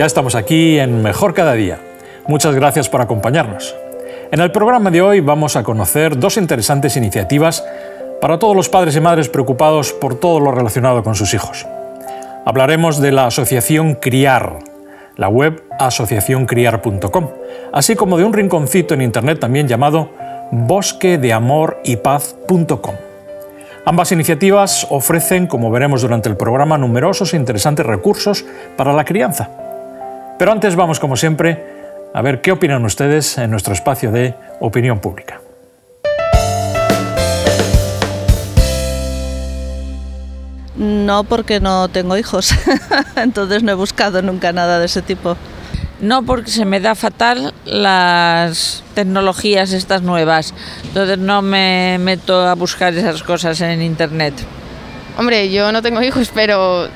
Ya estamos aquí en Mejor Cada Día. Muchas gracias por acompañarnos. En el programa de hoy vamos a conocer dos interesantes iniciativas para todos los padres y madres preocupados por todo lo relacionado con sus hijos. Hablaremos de la Asociación Criar, la web asociacioncriar.com, así como de un rinconcito en Internet también llamado paz.com Ambas iniciativas ofrecen, como veremos durante el programa, numerosos e interesantes recursos para la crianza. Pero antes vamos, como siempre, a ver qué opinan ustedes en nuestro espacio de opinión pública. No, porque no tengo hijos, entonces no he buscado nunca nada de ese tipo. No, porque se me da fatal las tecnologías estas nuevas, entonces no me meto a buscar esas cosas en internet. Hombre, yo no tengo hijos, pero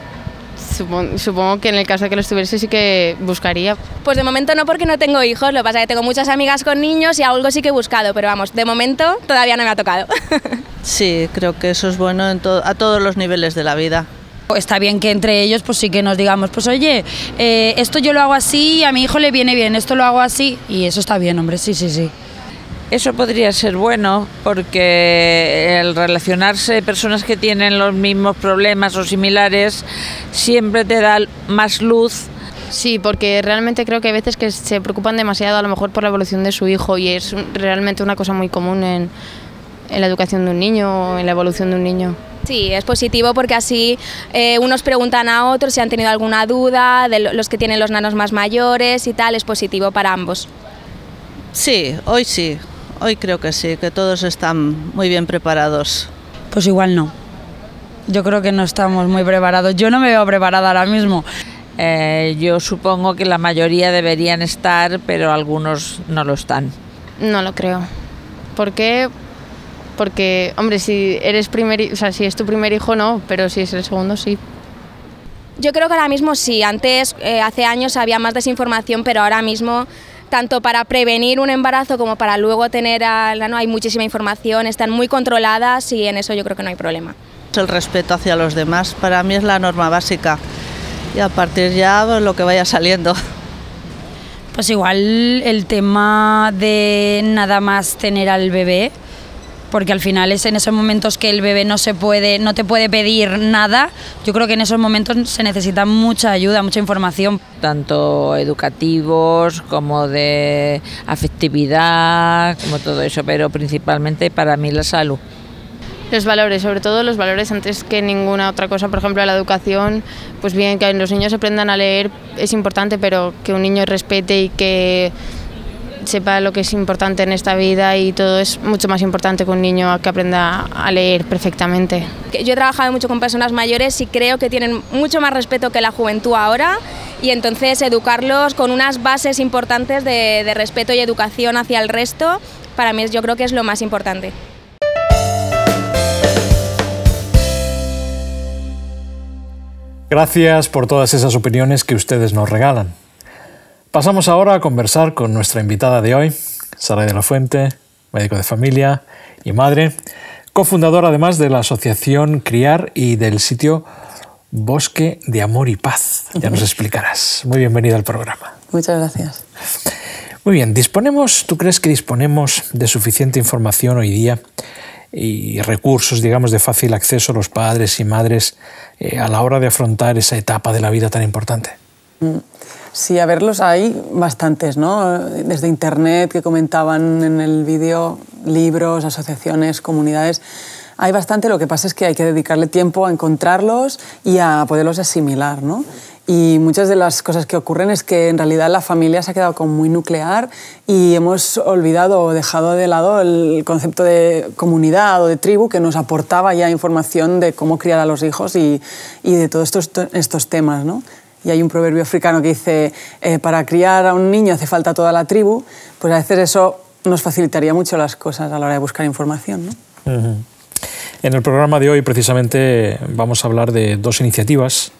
Supongo, que en el caso de que lo estuviese sí que buscaría. Pues de momento no porque no tengo hijos, lo que pasa es que tengo muchas amigas con niños y algo sí que he buscado, pero vamos, de momento todavía no me ha tocado. sí, creo que eso es bueno en a todos los niveles de la vida. Pues está bien que entre ellos pues sí que nos digamos, pues oye, eh, esto yo lo hago así y a mi hijo le viene bien, esto lo hago así y eso está bien, hombre, sí, sí, sí. Eso podría ser bueno porque el relacionarse personas que tienen los mismos problemas o similares siempre te da más luz Sí, porque realmente creo que hay veces que se preocupan demasiado a lo mejor por la evolución de su hijo y es realmente una cosa muy común en, la educación de un niño o en la evolución de un niño. Sí, es positivo porque así eh, unos preguntan a otros si han tenido alguna duda, de los que tienen los nanos más mayores y tal, es positivo para ambos. Sí, hoy sí, Hoy creo que sí, que todos están muy bien preparados. Pues igual no. Yo creo que no estamos muy preparados. Yo no me veo preparada ahora mismo. Eh, yo supongo que la mayoría deberían estar, pero algunos no lo están. No lo creo. ¿Por qué? Porque, hombre, si eres primer, o sea, si es tu primer hijo no, pero si es el segundo sí. Yo creo que ahora mismo sí. Antes, eh, hace años había más desinformación, pero ahora mismo tanto para prevenir un embarazo como para luego tener al no hay muchísima información, están muy controladas y en eso yo creo que no hay problema. El respeto hacia los demás para mí es la norma básica y a partir ya pues, lo que vaya saliendo. Pues igual el tema de nada más tener al bebé, porque al final es en esos momentos que el bebé no se puede, no te puede pedir nada. Yo creo que en esos momentos se necesita mucha ayuda, mucha información. Tanto educativos como de afectividad, como todo eso, pero principalmente para mí la salud. Los valores, sobre todo los valores antes que ninguna otra cosa, por ejemplo, la educación, pues bien, que los niños aprendan a leer es importante, pero que un niño respete y que sepa lo que es importante en esta vida y todo es mucho más importante que un niño que aprenda a leer perfectamente. Yo he trabajado mucho con personas mayores y creo que tienen mucho más respeto que la juventud ahora y entonces educarlos con unas bases importantes de, respeto y educación hacia el resto, para mí yo creo que es lo más importante. Gracias por todas esas opiniones que ustedes nos regalan. Pasamos ahora a conversar con nuestra invitada de hoy, Sara de la Fuente, médico de familia y madre, cofundadora además de la asociación Criar y del sitio Bosque de Amor y Paz. Ya nos explicarás. Muy bienvenida al programa. Muchas gracias. Muy bien, disponemos, ¿tú crees que disponemos de suficiente información hoy día y recursos, digamos, de fácil acceso a los padres y madres eh, a la hora de afrontar esa etapa de la vida tan importante? Mm, Sí, a verlos hay bastantes, ¿no? Desde Internet, que comentaban en el vídeo, libros, asociaciones, comunidades. Hay bastante, lo que pasa es que hay que dedicarle tiempo a encontrarlos y a poderlos asimilar, ¿no? Y muchas de las cosas que ocurren es que en realidad la familia se ha quedado como muy nuclear y hemos olvidado o dejado de lado el concepto de comunidad o de tribu que nos aportaba ya información de cómo criar a los hijos y, de todos estos, estos temas. ¿no? Y hay un proverbio africano que dice, eh, para criar a un niño hace falta toda la tribu, pues a veces eso nos facilitaría mucho las cosas a la hora de buscar información. En el programa de hoy precisamente vamos a hablar de dos iniciativas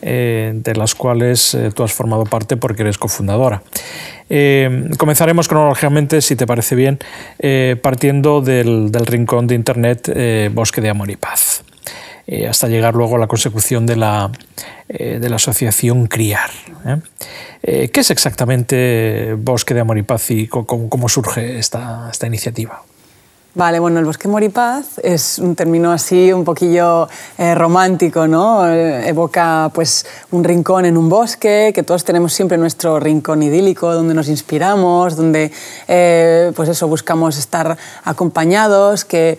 eh, de las cuales eh, tú has formado parte porque eres cofundadora. comenzaremos cronológicamente, si te parece bien, partiendo del, del rincón de Internet Bosque de Amor y Paz. Eh, hasta llegar luego a la consecución de la, eh, asociación CRIAR. ¿eh? ¿Qué es exactamente Bosque de Amor y Paz y cómo, surge esta iniciativa? Vale, bueno, el bosque Moripaz es un término así un poquillo eh, romántico, ¿no? Eh, evoca pues un rincón en un bosque, que todos tenemos siempre nuestro rincón idílico, donde nos inspiramos, donde eh, pues eso, buscamos estar acompañados, que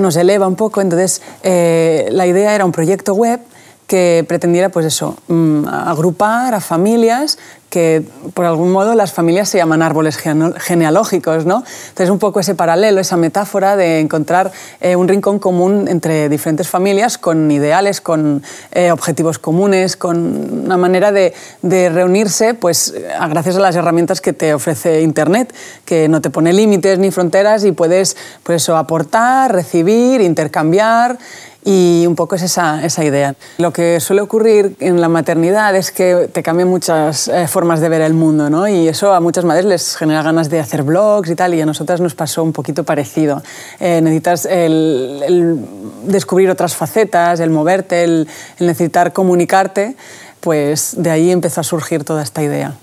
nos eleva un poco. Entonces, la idea era un proyecto web que pretendiera pues eso, mm, agrupar a familias que por algún modo las familias se llaman árboles genealógicos, ¿no? Entonces un poco ese paralelo, esa metáfora de encontrar eh, un rincón común entre diferentes familias con ideales, con eh, objetivos comunes, con una manera de, reunirse, pues gracias a las herramientas que te ofrece Internet, que no te pone límites ni fronteras y puedes, pues, aportar, recibir, intercambiar y un poco es esa, esa idea. Lo que suele ocurrir en la maternidad es que te cambian muchas eh, formas de ver el mundo, ¿no? Y eso a muchas madres les genera ganas de hacer blogs y tal, y a nosotras nos pasó un poquito parecido. Eh, necesitas el, descubrir otras facetas, el moverte, el, necesitar comunicarte, pues de ahí empezó a surgir toda esta idea.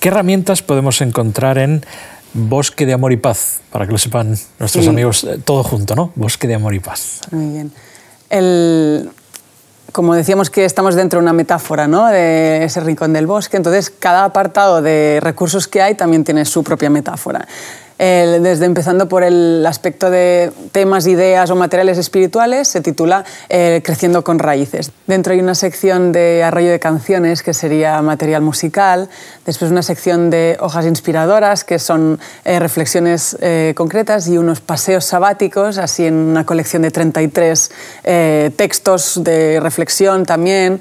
¿Qué herramientas podemos encontrar en Bosque de Amor y Paz, para que lo sepan nuestros amigos, eh, todo junto, ¿no? Bosque de Amor y Paz. Muy bien. El, como decíamos que estamos dentro de una metáfora, ¿no? De ese rincón del bosque. Entonces, cada apartado de recursos que hay también tiene su propia metáfora desde empezando por el aspecto de temas, ideas o materiales espirituales, se titula eh, Creciendo con Raíces. Dentro hay una sección de arroyo de canciones, que sería material musical, después una sección de hojas inspiradoras, que son eh, reflexiones eh, concretas, y unos paseos sabáticos, así en una colección de 33 textos de reflexión también.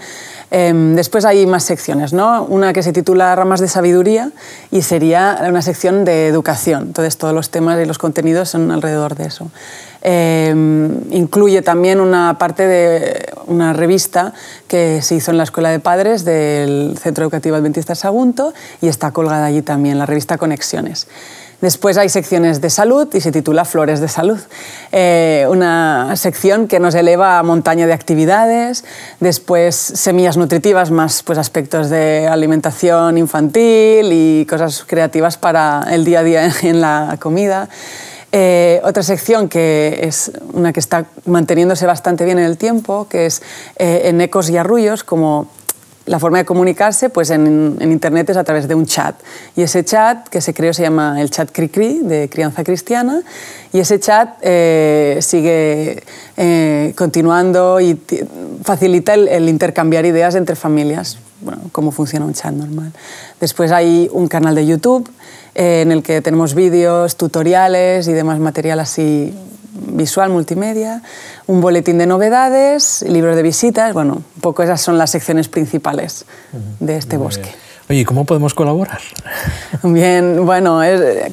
Em, después hay más secciones, ¿no? Una que se titula Ramas de Sabiduría y sería una sección de educación. Entonces todos los temas y los contenidos son alrededor de eso. Em, incluye también una parte de una revista que se hizo en la Escuela de Padres del Centro Educativo Adventista Sagunto y está colgada allí también, la revista Conexiones. Después hay secciones de salud y se titula Flores de Salud. Eh, una sección que nos eleva a montaña de actividades, después semillas nutritivas, más pues, aspectos de alimentación infantil y cosas creativas para el día a día en la comida. Eh, otra sección que es una que está manteniéndose bastante bien en el tiempo, que es eh, en ecos y arrullos, como la forma de comunicarse pues en, Internet es a través de un chat. Y ese chat que se creó se llama el chat CriCri, de Crianza Cristiana, y ese chat eh, sigue eh, continuando y facilita el, intercambiar ideas entre familias, bueno, cómo funciona un chat normal. Después hay un canal de YouTube eh, en el que tenemos vídeos, tutoriales y demás material así visual multimedia, un boletín de novedades, libros de visitas, bueno, un poco esas son las secciones principales de este bosque. Oye, ¿cómo podemos colaborar? Bien, bueno,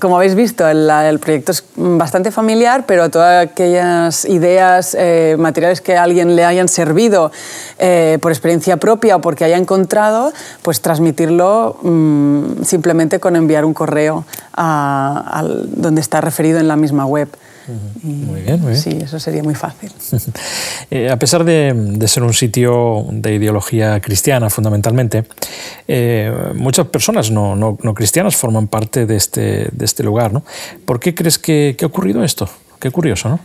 como habéis visto, el, proyecto es bastante familiar, pero todas aquellas ideas, eh, materiales que a alguien le hayan servido eh, por experiencia propia o porque haya encontrado, pues transmitirlo mm, simplemente con enviar un correo a donde está referido en la misma web. Muy bien, muy Sí, eso sería muy fácil. Eh, a pesar de, ser un sitio de ideología cristiana fundamentalmente, eh, muchas personas no, no, no, cristianas forman parte de este, de este lugar. ¿no? ¿Por qué crees que ha ocurrido esto? Qué curioso, ¿no?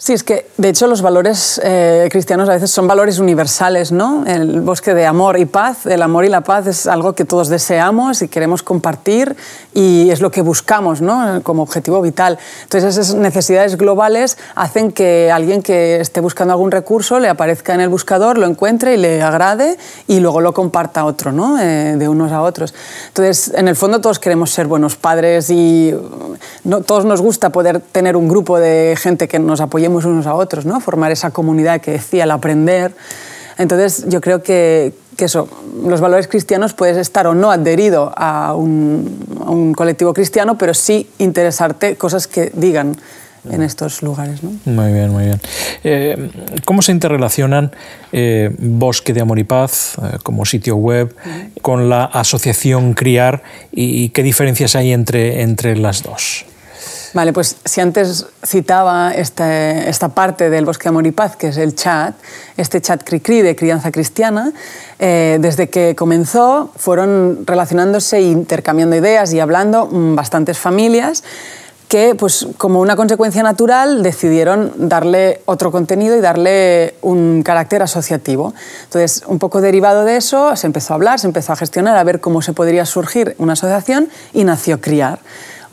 Sí, es que de hecho los valores eh, cristianos a veces son valores universales, ¿no? El bosque de amor y paz, el amor y la paz es algo que todos deseamos y queremos compartir y es lo que buscamos, ¿no? Como objetivo vital. Entonces esas necesidades globales hacen que alguien que esté buscando algún recurso le aparezca en el buscador, lo encuentre y le agrade y luego lo comparta a otro, ¿no? Eh, de unos a otros. Entonces, en el fondo todos queremos ser buenos padres y no, todos nos gusta poder tener un grupo de gente que nos apoye unos a otros, ¿no? formar esa comunidad que decía el aprender. Entonces yo creo que, que eso, los valores cristianos puedes estar o no adherido a un, un colectivo cristiano, pero sí interesarte cosas que digan en estos lugares. Muy bien, muy bien. Eh, ¿Cómo se interrelacionan eh, Bosque de Amor y Paz eh, como sitio web con la asociación Criar y, y qué diferencias hay entre, entre las dos? Vale, pues si antes citaba este, esta parte del Bosque Amor y Paz, que es el chat, este chat Cricri de Crianza Cristiana, eh, desde que comenzó fueron relacionándose e intercambiando ideas y hablando mm, bastantes familias que, pues, como una consecuencia natural, decidieron darle otro contenido y darle un carácter asociativo. Entonces, un poco derivado de eso, se empezó a hablar, se empezó a gestionar, a ver cómo se podría surgir una asociación y nació Criar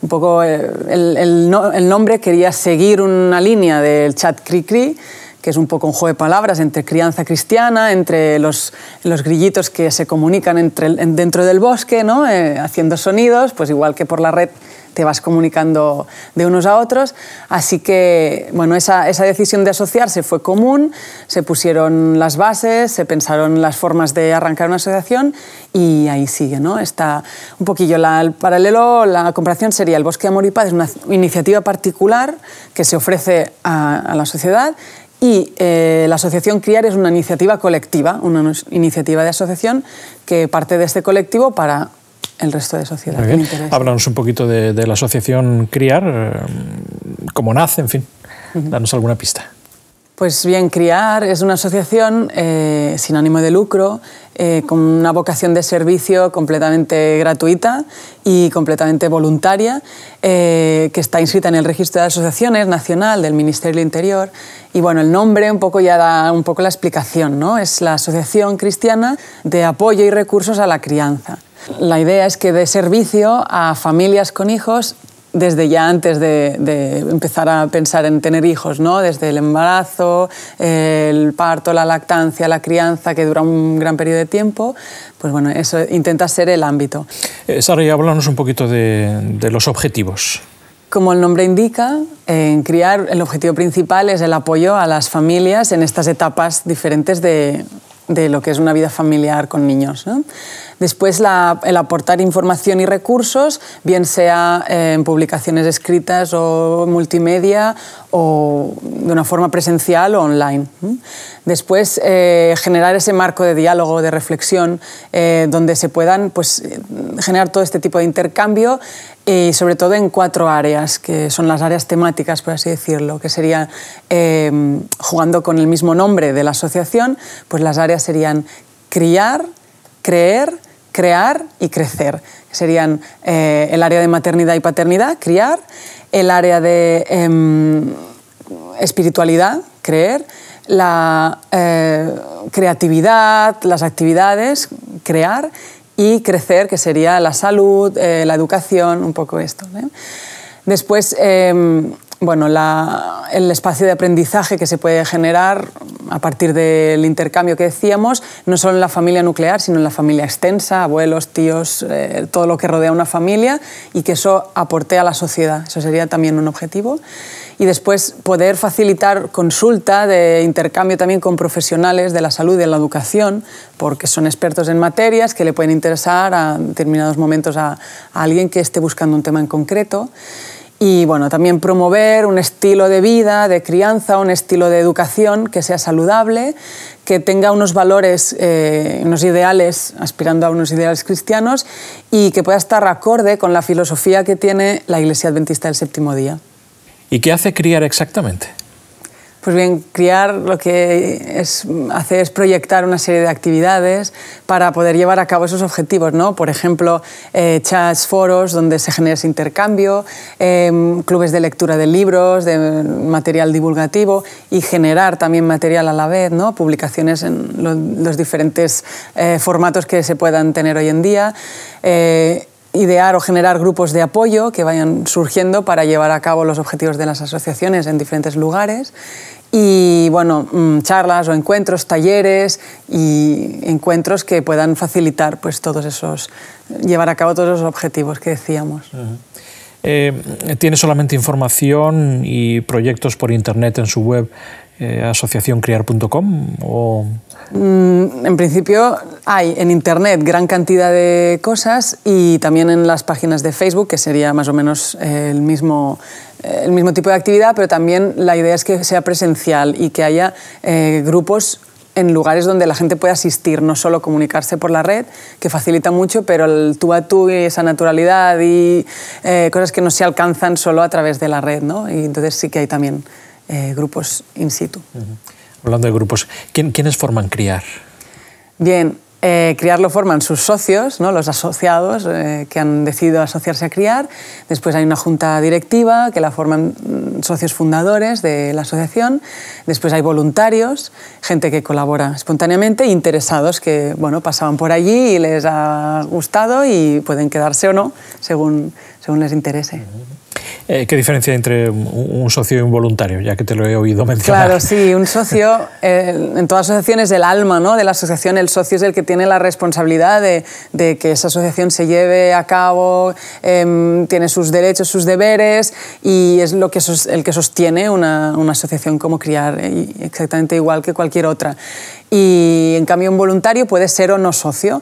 un poco eh, el, el, el, nombre quería seguir una línea del chat Cri Cri, que es un poco un juego de palabras entre crianza cristiana, entre los, grillitos que se comunican entre, dentro del bosque, ¿no? Eh, haciendo sonidos, pues igual que por la red te vas comunicando de unos a otros. Así que, bueno, esa, decisión de asociarse fue común, se pusieron las bases, se pensaron las formas de arrancar una asociación y ahí sigue, ¿no? Está un poquillo el paralelo, la comparación sería el Bosque Amor es una iniciativa particular que se ofrece a, la sociedad y eh, la Asociación CRIAR es una iniciativa colectiva, una iniciativa de asociación que parte de este colectivo para el resto de sociedad. Háblanos un poquito de, la asociación CRIAR, eh, cómo nace, en fin, danos alguna pista. Pues bien, CRIAR es una asociación eh, sin ánimo de lucro, eh, con una vocación de servicio completamente gratuita y completamente voluntaria, que está inscrita en el Registro de Asociaciones Nacional del Ministerio del Interior. Y bueno, el nombre un poco ya da un poco la explicación, ¿no? Es la Asociación Cristiana de Apoyo y Recursos a la Crianza. La idea es que dé servicio a familias con hijos desde ya antes de, empezar a pensar en tener hijos, ¿no? Desde el embarazo, el parto, la lactancia, la crianza, que dura un gran periodo de tiempo, pues bueno, eso intenta ser el ámbito. Eh, Sara, y háblanos un poquito de, los objetivos. Como el nombre indica, en criar el objetivo principal es el apoyo a las familias en estas etapas diferentes de, de lo que es una vida familiar con niños. ¿no? Después, el aportar información y recursos, bien sea eh, en publicaciones escritas o multimedia o de una forma presencial o online. Después, eh, generar ese marco de diálogo, de reflexión, eh, donde se puedan pues, generar todo este tipo de intercambio y sobre todo en cuatro áreas, que son las áreas temáticas, por así decirlo, que serían, jugando con el mismo nombre de la asociación, pues las áreas serían criar, creer, crear y crecer. Serían eh, el área de maternidad y paternidad, criar, el área de em, espiritualidad, creer, la eh, creatividad, las actividades, crear y crecer, que sería la salud, eh, la educación, un poco esto. Después, em, bueno, el espacio de aprendizaje que se puede generar a partir del intercambio que decíamos, no solo en la familia nuclear, sino en la familia extensa, abuelos, tíos, eh, todo lo que rodea una familia y que eso aporte a la sociedad. Eso sería también un objetivo. Y después poder facilitar consulta de intercambio también con profesionales de la salud y de la educación, porque son expertos en materias que le pueden interesar a determinados momentos a alguien que esté buscando un tema en concreto. Y bueno, también promover un estilo de vida, de crianza, un estilo de educación que sea saludable, que tenga unos valores, eh, unos ideales, aspirando a unos ideales cristianos, y que pueda estar acorde con la filosofía que tiene la Iglesia Adventista del Séptimo Día. ¿Y qué hace criar exactamente? Pues bien, criar lo que es, hace es proyectar una serie de actividades para poder llevar a cabo esos objetivos, ¿no? Por ejemplo, eh, chats, foros donde se genera ese intercambio, em, clubes de lectura de libros, de material divulgativo y generar también material a la vez, ¿no? Publicaciones en los diferentes eh, formatos que se puedan tener hoy en día eh, idear o generar grupos de apoyo que vayan surgiendo para llevar a cabo los objetivos de las asociaciones en diferentes lugares y bueno, mm, charlas o encuentros, talleres y encuentros que puedan facilitar pues todos esos, llevar a cabo todos los objetivos que decíamos. Eh, tiene solamente información y proyectos por internet en su web eh, asociacioncriar.com o... Mm, en principio hay en internet gran cantidad de cosas y también en las páginas de Facebook, que sería más o menos eh, el mismo, el mismo tipo de actividad, pero también la idea es que sea presencial y que haya eh, grupos en lugares donde la gente pueda asistir, no solo comunicarse por la red, que facilita mucho, pero el tú a tú y esa naturalidad y eh, cosas que no se alcanzan solo a través de la red, ¿no? Y entonces sí que hay también eh, grupos in situ. Hablando de grupos, ¿quiénes forman Criar? Bien, eh, criar lo forman sus socios, los asociados eh, que han decidido asociarse a Criar. Después hay una junta directiva que la forman mm, socios fundadores de la asociación. Después hay voluntarios, gente que colabora espontáneamente, interesados que pasaban por allí y les ha gustado y pueden quedarse o no según les interese. Eh, ¿Qué diferencia hay entre un socio y un voluntario? Ya que te lo he oído mencionar. Claro, sí, un socio, eh, en toda asociación es el alma ¿no? de la asociación. El socio es el que tiene la responsabilidad de, que esa asociación se lleve a cabo, em, tiene sus derechos, sus deberes y es lo que es el que sostiene una, asociación como Criar, eh, exactamente igual que cualquier otra. Y en cambio un voluntario puede ser o no socio,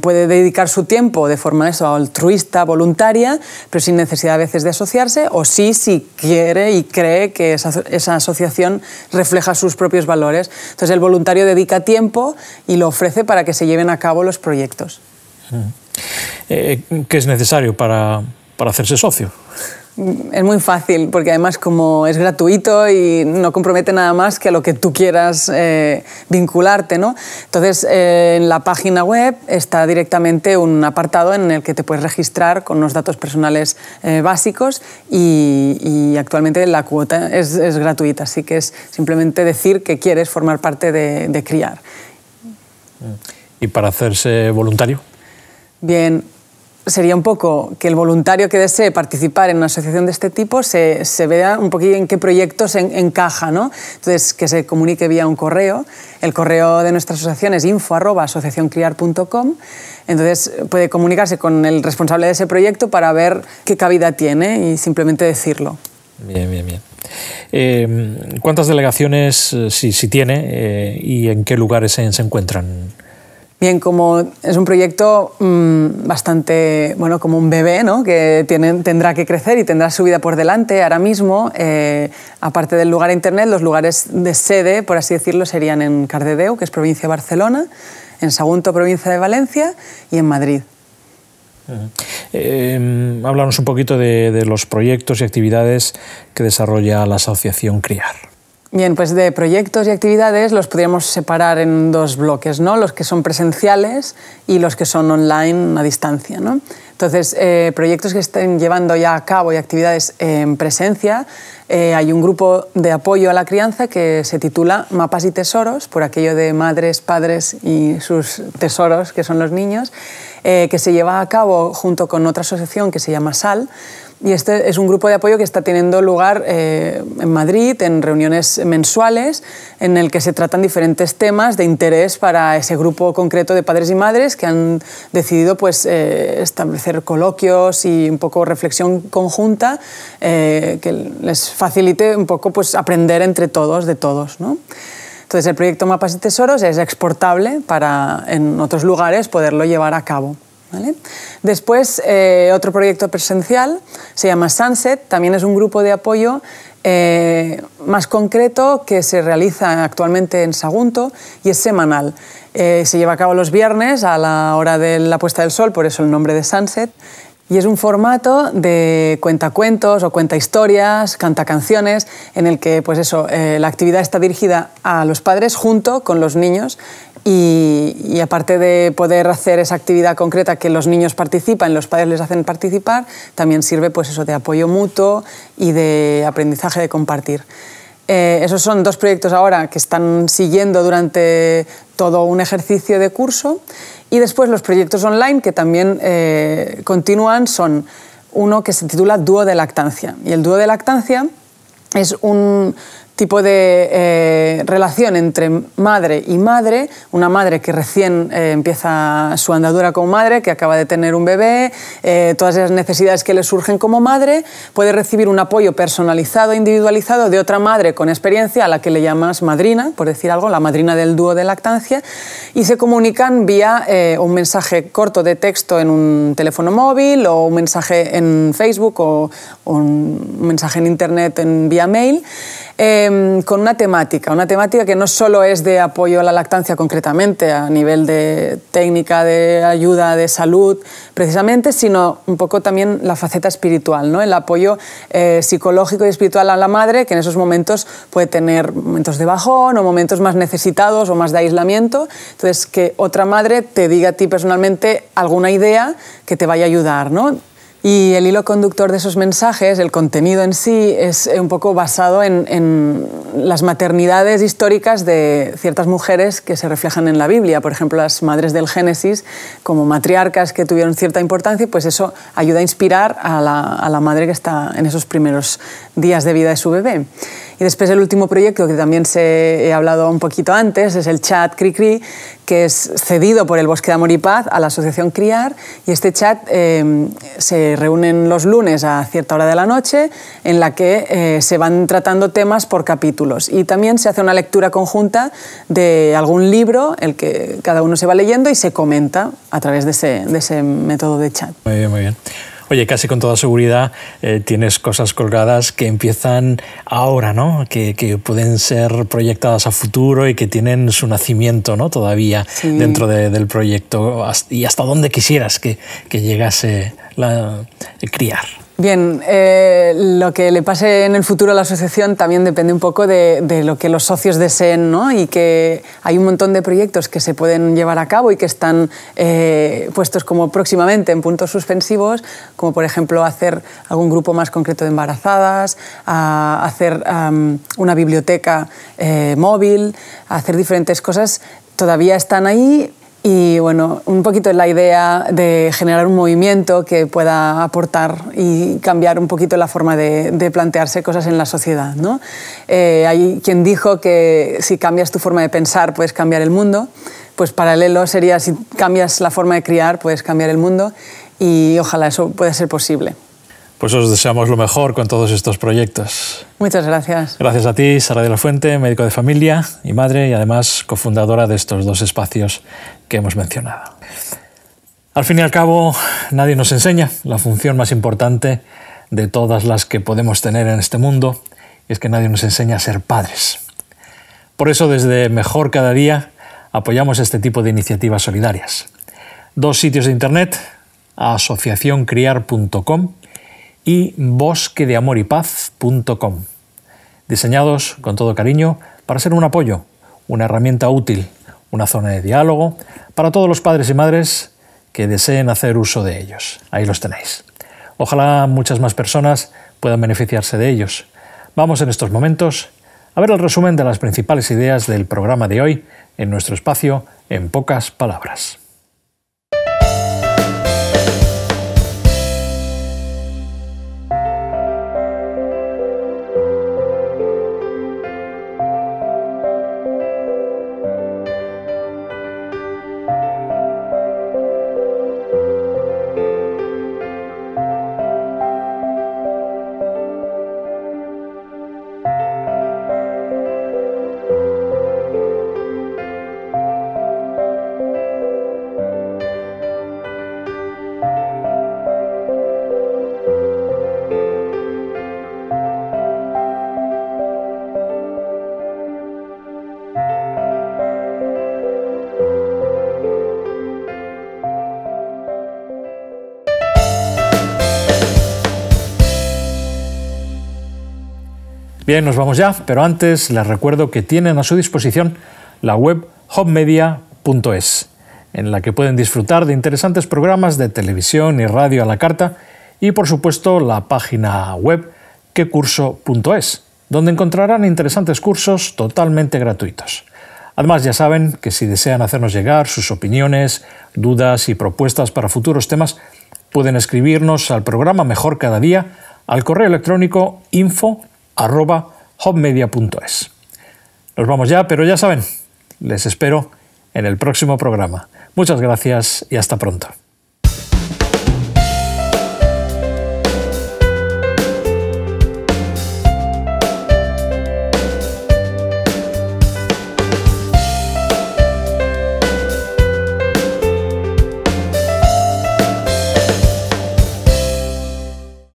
puede dedicar su tiempo de forma eso, altruista, voluntaria, pero sin necesidad a veces de asociar, o sí, si quiere y cree que esa, asociación refleja sus propios valores. Entonces el voluntario dedica tiempo y lo ofrece para que se lleven a cabo los proyectos. Mm. Eh, ¿Qué es necesario para, para hacerse socio? Es muy fácil, porque además como es gratuito y no compromete nada más que a lo que tú quieras eh, vincularte, ¿no? Entonces, eh, en la página web está directamente un apartado en el que te puedes registrar con unos datos personales eh, básicos y, actualmente la cuota es, gratuita, así que es simplemente decir que quieres formar parte de CRIAR. ¿Y para hacerse voluntario? Bien, sería un poco que el voluntario que desee participar en una asociación de este tipo se, vea un poquito en qué proyectos se encaja, ¿no? Entonces, que se comunique vía un correo. El correo de nuestra asociación es info.asociacioncriar.com. Entonces, puede comunicarse con el responsable de ese proyecto para ver qué cabida tiene y simplemente decirlo. Bien, bien, bien. Em, ¿Cuántas delegaciones, eh, si, tiene, eh, y en qué lugares se, se encuentran? Bien, como es un proyecto mm, bastante, bueno, como un bebé, ¿no? Que tendrá que crecer y tendrá su vida por delante. Ahora mismo, eh, aparte del lugar a internet, los lugares de sede, por así decirlo, serían en Cardedeu, que es provincia de Barcelona, en Sagunto, provincia de Valencia, y en Madrid. Hablamos eh, un poquito de, de los proyectos y actividades que desarrolla la asociación CRIAR. Bien, pues de proyectos y actividades los podríamos separar en dos bloques, ¿no? Los que son presenciales y los que son online a distancia, ¿no? Entonces, eh, proyectos que estén llevando ya a cabo y actividades en presencia, eh, hay un grupo de apoyo a la crianza que se titula Mapas y Tesoros, por aquello de madres, padres y sus tesoros, que son los niños, eh, que se lleva a cabo junto con otra asociación que se llama SAL, y este es un grupo de apoyo que está teniendo lugar eh, en Madrid, en reuniones mensuales, en el que se tratan diferentes temas de interés para ese grupo concreto de padres y madres que han decidido pues, eh, establecer coloquios y un poco reflexión conjunta eh, que les facilite un poco pues, aprender entre todos, de todos. Entonces el proyecto Mapas y Tesoros es exportable para en otros lugares poderlo llevar a cabo. Después, eh, otro proyecto presencial se llama Sunset, también es un grupo de apoyo eh, más concreto que se realiza actualmente en Sagunto y es semanal. Eh, se lleva a cabo los viernes a la hora de la puesta del sol, por eso el nombre de Sunset. Y es un formato de cuentacuentos o cuenta historias, canta canciones, en el que pues la actividad está dirigida a los padres junto con los niños y, aparte de poder hacer esa actividad concreta que los niños participan, los padres les hacen participar, también sirve pues eso de apoyo mutuo y de aprendizaje de compartir. Eh, esos son dos proyectos ahora que están siguiendo durante todo un ejercicio de curso y después los proyectos online que también eh, continúan son uno que se titula Dúo de Lactancia y el Dúo de Lactancia es un tipo de eh, relación entre madre y madre, una madre que recién eh, empieza su andadura como madre, que acaba de tener un bebé, eh, todas las necesidades que le surgen como madre, puede recibir un apoyo personalizado, individualizado de otra madre con experiencia, a la que le llamas madrina, por decir algo, la madrina del dúo de lactancia, y se comunican vía un mensaje corto de texto en un teléfono móvil o un mensaje en Facebook o, o un mensaje en Internet en, vía mail. Em, con una temática, una temática que no solo es de apoyo a la lactancia concretamente, a nivel de técnica, de ayuda, de salud, precisamente, sino un poco también la faceta espiritual, ¿no? el apoyo eh, psicológico y espiritual a la madre, que en esos momentos puede tener momentos de bajón o momentos más necesitados o más de aislamiento. Entonces, que otra madre te diga a ti personalmente alguna idea que te vaya a ayudar. ¿no? Y el hilo conductor de esos mensajes, el contenido en sí, es eh, un poco basado en, las maternidades históricas de ciertas mujeres que se reflejan en la Biblia. Por ejemplo, las madres del Génesis, como matriarcas que tuvieron cierta importancia, y pues eso ayuda a inspirar a la madre que está en esos primeros días de vida de su bebé. Y después el último proyecto que también se he hablado un poquito antes es el chat CriCri, que es cedido por el Bosque de Amor y Paz a la Asociación Criar. Y este chat eh, se reúnen los lunes a cierta hora de la noche en la que eh, se van tratando temas por capítulos. Y también se hace una lectura conjunta de algún libro, el que cada uno se va leyendo y se comenta a través de ese, de ese método de chat. Muy bien, muy bien. Oye, casi con toda seguridad eh, tienes cosas colgadas que empiezan ahora, ¿no? Que, pueden ser proyectadas a futuro y que tienen su nacimiento, ¿no? Todavía dentro del proyecto y hasta dónde quisieras que, que llegase la, criar. Bien, eh, lo que le pase en el futuro a la asociación también depende un poco de, lo que los socios deseen, ¿no? Y que hay un montón de proyectos que se pueden llevar a cabo y que están eh, puestos como próximamente en puntos suspensivos, como por ejemplo hacer algún grupo más concreto de embarazadas, a hacer una biblioteca eh, móvil, hacer diferentes cosas. Todavía están ahí y bueno, un poquito la idea de generar un movimiento que pueda aportar y cambiar un poquito la forma de, plantearse cosas en la sociedad. ¿no? Eh, hay quien dijo que si cambias tu forma de pensar puedes cambiar el mundo, pues paralelo sería si cambias la forma de criar puedes cambiar el mundo y ojalá eso pueda ser posible. Pues os deseamos lo mejor con todos estos proyectos. Muchas gracias. Gracias a ti, Sara de la Fuente, médico de familia y madre y además cofundadora de estos dos espacios que hemos mencionado. Al fin y al cabo, nadie nos enseña la función más importante de todas las que podemos tener en este mundo, es que nadie nos enseña a ser padres. Por eso desde Mejor Cada Día apoyamos este tipo de iniciativas solidarias. Dos sitios de internet, asociacioncriar.com y bosquedeamoripaz.com, diseñados con todo cariño para ser un apoyo, una herramienta útil, una zona de diálogo para todos los padres y madres que deseen hacer uso de ellos. Ahí los tenéis. Ojalá muchas más personas puedan beneficiarse de ellos. Vamos en estos momentos a ver el resumen de las principales ideas del programa de hoy en nuestro espacio en pocas palabras. Bien, nos vamos ya, pero antes les recuerdo que tienen a su disposición la web hopmedia.es, en la que pueden disfrutar de interesantes programas de televisión y radio a la carta y por supuesto la página web quecurso.es, donde encontrarán interesantes cursos totalmente gratuitos. Además, ya saben que si desean hacernos llegar sus opiniones, dudas y propuestas para futuros temas, pueden escribirnos al programa Mejor Cada Día al correo electrónico info arroba Nos vamos ya, pero ya saben, les espero en el próximo programa. Muchas gracias y hasta pronto.